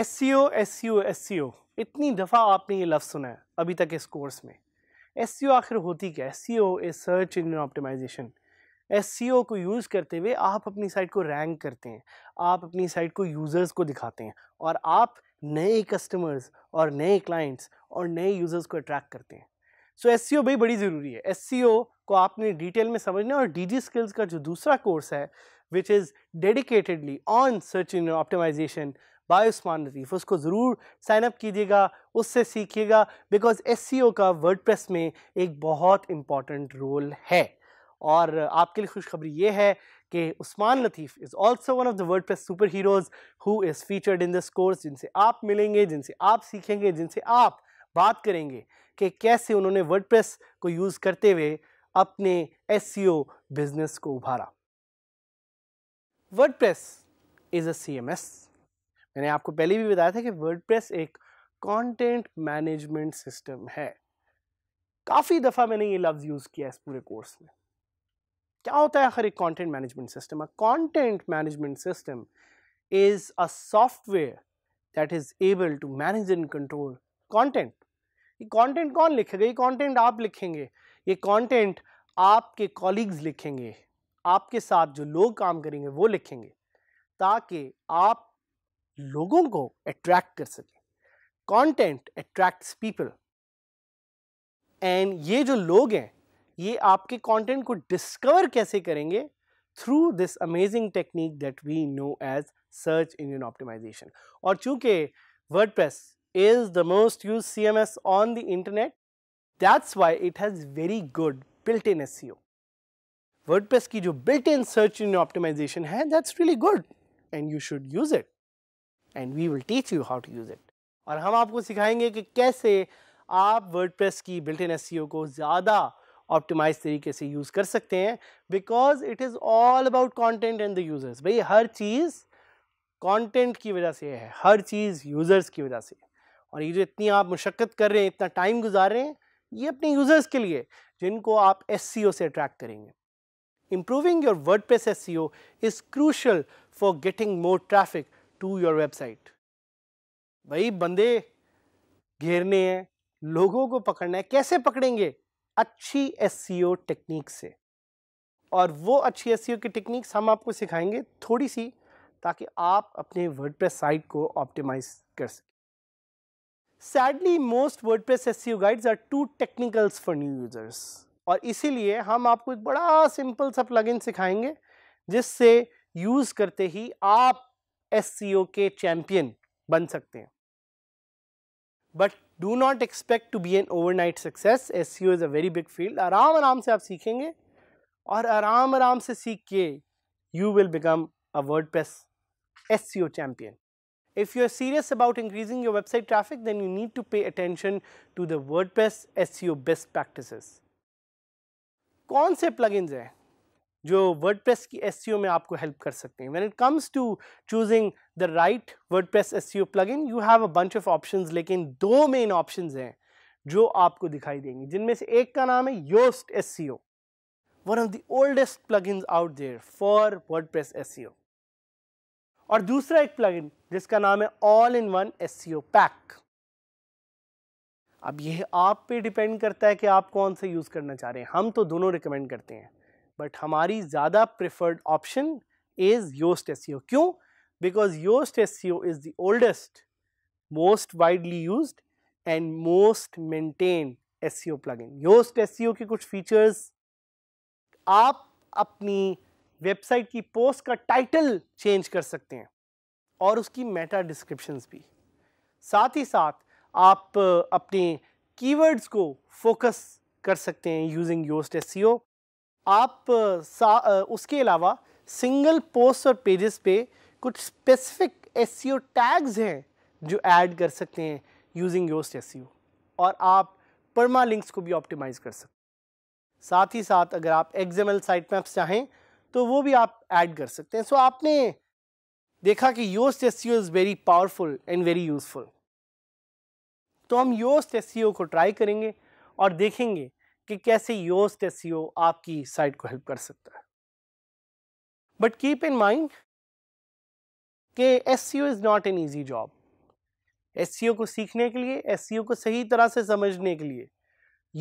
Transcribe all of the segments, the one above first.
S C O S C O S C O इतनी दफ़ा आपने ये लफ्ज़ सुना है अभी तक इस कोर्स में एस e आखिर होती क्या S C O search engine optimisation S को यूज़ करते हुए आप अपनी साइट को रैंक करते हैं आप अपनी साइट को यूज़र्स को दिखाते हैं और आप नए कस्टमर्स और नए क्लाइंट्स और नए यूज़र्स को अट्रैक्ट करते हैं सो एस सी भाई बड़ी ज़रूरी है एस e को आपने डिटेल में समझना और डी स्किल्स का जो दूसरा कोर्स है which is dedicatedly on search in optimization बायोस्मान लतीफ़ उसको ज़रूर साइनअप कीजिएगा उससे सीखिएगा बिकॉज एस का वर्ड में एक बहुत इम्पॉर्टेंट रोल है और आपके लिए खुशखबरी ये है कि Usman Latif is also one of the world press super heroes who is featured in this course जिनसे आप मिलेंगे जिनसे आप सीखेंगे जिनसे आप बात करेंगे कि कैसे उन्होंने वर्ड प्रेस को यूज़ करते हुए अपने एस बिज़नेस को उभारा word press is a C M S मैंने आपको पहले भी बताया था कि वर्ड एक कॉन्टेंट मैनेजमेंट सिस्टम है काफ़ी दफ़ा मैंने ये लफ्ज़ यूज़ किया इस पूरे कोर्स में क्या होता है आखिर एक content management system a management system is a software that is able to manage and control content ये कॉन्टेंट कौन लिखेगा ये कॉन्टेंट आप लिखेंगे ये कॉन्टेंट आपके कॉलिग्स लिखेंगे आपके साथ जो लोग काम करेंगे वो लिखेंगे ताकि आप लोगों को अट्रैक्ट कर सके कंटेंट अट्रैक्ट्स पीपल एंड ये जो लोग हैं ये आपके कंटेंट को डिस्कवर कैसे करेंगे through this amazing technique that we know as search engine optimisation और चूंकि word press is the most use C M S on the internet that's why it has very good built in S C O word press की जो built in search engine optimisation है that's really good and you should use it and we will teach you how to use it और हम आपको सिखाएंगे कि कैसे आप प्रेस की बिल्ट इन एस को ज़्यादा ऑप्टिमाइज तरीके से यूज़ कर सकते हैं because it is all about content and the users भाई हर चीज़ कॉन्टेंट की वजह से है हर चीज़ यूज़र्स की वजह से और ये जो इतनी आप मुशक्क़त कर रहे हैं इतना टाइम गुजार रहे हैं ये अपने यूज़र्स के लिए जिनको आप एस e से अट्रैक्ट करेंगे improving your word press S C O is crucial for getting more traffic to your website भाई बंदे घेरने हैं लोगों को पकड़ना है कैसे पकड़ेंगे अच्छी एस टेक्निक e से और वो अच्छी एस e की टेक्निक्स हम आपको सिखाएंगे थोड़ी सी ताकि आप अपने प्रेस साइट को ऑप्टिमाइज कर सकें sadly most word press S guides are too technicals for new users और इसीलिए हम आपको एक बड़ा सिंपल सा प्लगइन सिखाएंगे जिससे यूज़ करते ही आप एस के चैंपियन बन सकते हैं but do not expect to be an overnight success S C O is a very big field आराम आराम से आप सीखेंगे और आराम आराम से सीख के you will become a word press S C O champion if you are serious about increasing your website traffic then you need to pay attention to the word press S C O best practice कौन से plugging हैं जो press की S e में आपको help कर सकते हैं when it comes to choosing the right press S in you have a bunch of option लेकिन दो मेन ऑप्शन हैं जो आपको दिखाई देंगे जिनमें से एक का नाम है Yoast S C O one of the oldest in out there for press S C O और दूसरा एक प्लग इन जिसका नाम है all in one S C O pack अब यह आप पे डिपेंड करता है कि आप कौन सा यूज़ करना चाह रहे हैं हम तो दोनों रिकमेंड करते हैं बट हमारी ज़्यादा preferred option is Yoast S क्यों because Yoast S is the oldest most widely use and most maintain S C O in Yoast S के कुछ फीचर्स आप अपनी वेबसाइट की पोस्ट का टाइटल चेंज कर सकते हैं और उसकी मेटा डिस्क्रिप्शंस भी साथ ही साथ आप अपने कीवर्ड्स को फोकस कर सकते हैं यूजिंग योस्ट एस आप उसके अलावा सिंगल पोस्ट और पेजेस पे कुछ स्पेसिफिक एस टैग्स हैं जो ऐड कर सकते हैं यूजिंग योस्ट एस और आप परमा लिंक्स को भी ऑप्टिमाइज़ कर सकते हैं साथ ही साथ अगर आप एग्जामल साइट मैप्स चाहें तो वो भी आप ऐड कर सकते हैं सो so, आपने देखा कि Yoast S is very powerful and very useful तो हम योस्ट एस e को ट्राई करेंगे और देखेंगे कि कैसे योस्ट एस आपकी साइट को हेल्प कर सकता है बट कीप इन माइंड कि S is not an easy job S को सीखने के लिए एस को सही तरह से समझने के लिए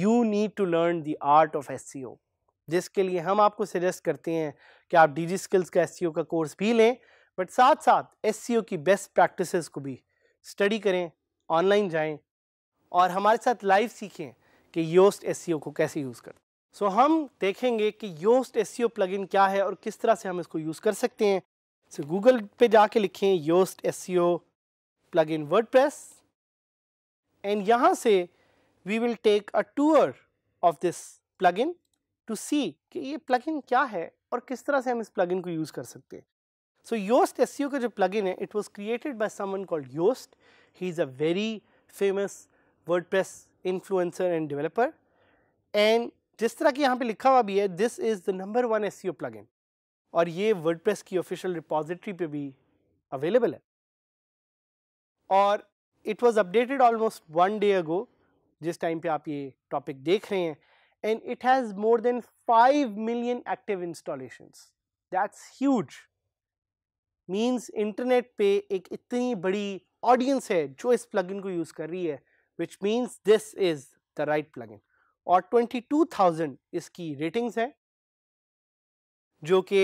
you need to learn the art of S जिसके लिए हम आपको सजेस्ट करते हैं कि आप डी स्किल्स का एस का कोर्स भी लें बट साथ साथ एस की बेस्ट प्रैक्टिसेस को भी स्टडी करें ऑनलाइन जाएं और हमारे साथ लाइव सीखें कि योस्ट एस e को कैसे यूज़ करते हैं सो so, हम देखेंगे कि योस्ट एस सी क्या है और किस तरह से हम इसको यूज़ कर सकते हैं सो so, गूगल पे जाके लिखें Yoast S C O plug word press and यहाँ से we will take a tour of this plug in to see कि ये इन क्या है और किस तरह से हम इस इन को यूज़ कर सकते हैं सो योस्ट एस का जो इन है it was created by someone called Yoast he is a very famous word press influencer and developer and जिस तरह की यहाँ पे लिखा हुआ भी है this is the number one S C और ये वर्डप्रेस की ऑफिशियल रिपोजिटरी पे भी अवेलेबल है और it was updated almost one day ago जिस टाइम पे आप ये टॉपिक देख रहे हैं and it has more than five million active installations that's huge means internet पे एक इतनी बड़ी ऑडियंस है जो इस प्लगइन को यूज़ कर रही है which means this is the right plugin और 22,000 इसकी रेटिंग्स हैं जो कि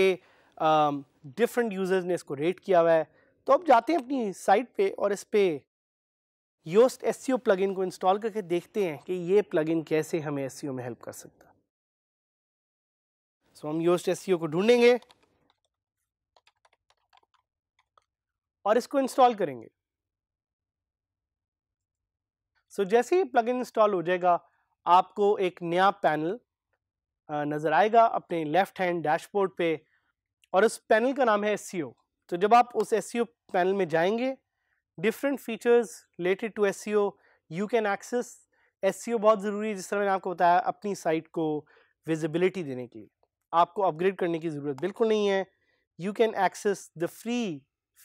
डिफरेंट यूज़र्स ने इसको रेट किया हुआ है तो अब जाते हैं अपनी साइट पे और इस पर योस्ट एस सी प्लगइन को इंस्टॉल करके देखते हैं कि ये प्लगइन कैसे हमें एस e में हेल्प कर सकता सो so, हम योस्ट एस e को ढूंढेंगे और इसको इंस्टॉल करेंगे सो so, जैसे ही प्लग इंस्टॉल हो जाएगा आपको एक नया पैनल नज़र आएगा अपने लेफ़्ट हैंड डैशबोर्ड पे और उस पैनल का नाम है एस e तो जब आप उस एस पैनल e में जाएंगे different features related to S you can access S बहुत ज़रूरी है जिस तरह मैंने आपको बताया अपनी साइट को विजिबिलिटी देने के लिए आपको अपग्रेड करने की ज़रूरत बिल्कुल नहीं है you can access the free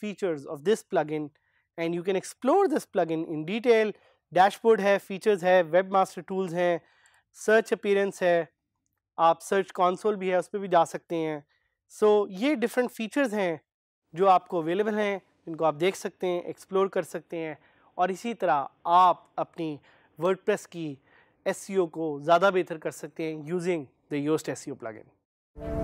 features of this in and you can explore this in in detail dashboard है फीचर्स है वेब मास्टर टूल्स हैं सर्च अपीरेंस है आप सर्च कॉन्सोल भी है उस पर भी जा सकते हैं सो so, ये डिफरेंट फीचर्स हैं जो आपको अवेलेबल हैं जिनको आप देख सकते हैं एक्सप्लोर कर सकते हैं और इसी तरह आप अपनी वर्ड की एस को ज़्यादा बेहतर कर सकते हैं using the Yoast S C plugin